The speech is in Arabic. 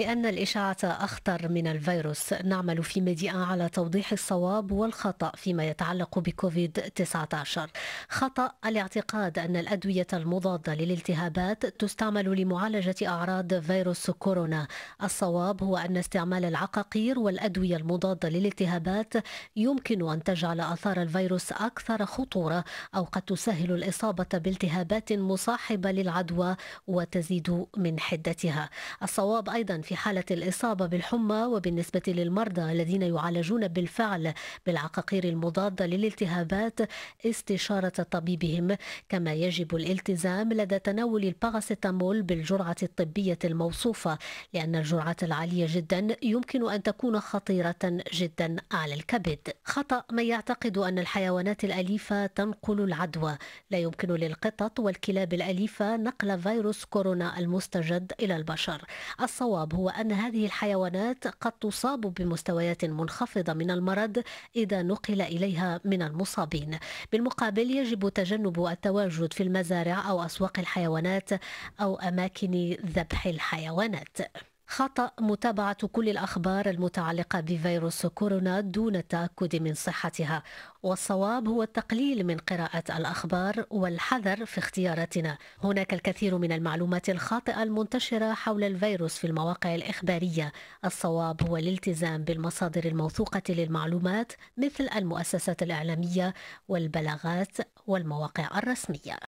لأن الإشاعة أخطر من الفيروس نعمل في ميديا على توضيح الصواب والخطأ فيما يتعلق بكوفيد-19 خطأ الاعتقاد أن الأدوية المضادة للالتهابات تستعمل لمعالجة أعراض فيروس كورونا الصواب هو أن استعمال العقاقير والأدوية المضادة للالتهابات يمكن أن تجعل أثار الفيروس أكثر خطورة أو قد تسهل الإصابة بالتهابات مصاحبة للعدوى وتزيد من حدتها الصواب أيضا في حالة الإصابة بالحمى وبالنسبة للمرضى الذين يعالجون بالفعل بالعقاقير المضادة للالتهابات استشارة طبيبهم كما يجب الالتزام لدى تناول الباراسيتامول بالجرعة الطبية الموصوفة لأن الجرعات العالية جدا يمكن أن تكون خطيرة جدا على الكبد خطأ من يعتقد أن الحيوانات الأليفة تنقل العدوى لا يمكن للقطط والكلاب الأليفة نقل فيروس كورونا المستجد إلى البشر الصواب هو أن هذه الحيوانات قد تصاب بمستويات منخفضة من المرض إذا نقل إليها من المصابين بالمقابل يجب تجنب التواجد في المزارع أو أسواق الحيوانات أو أماكن ذبح الحيوانات خطأ متابعة كل الأخبار المتعلقة بفيروس كورونا دون التأكد من صحتها والصواب هو التقليل من قراءة الأخبار والحذر في اختياراتنا هناك الكثير من المعلومات الخاطئة المنتشرة حول الفيروس في المواقع الإخبارية الصواب هو الالتزام بالمصادر الموثوقة للمعلومات مثل المؤسسات الإعلامية والبلاغات والمواقع الرسمية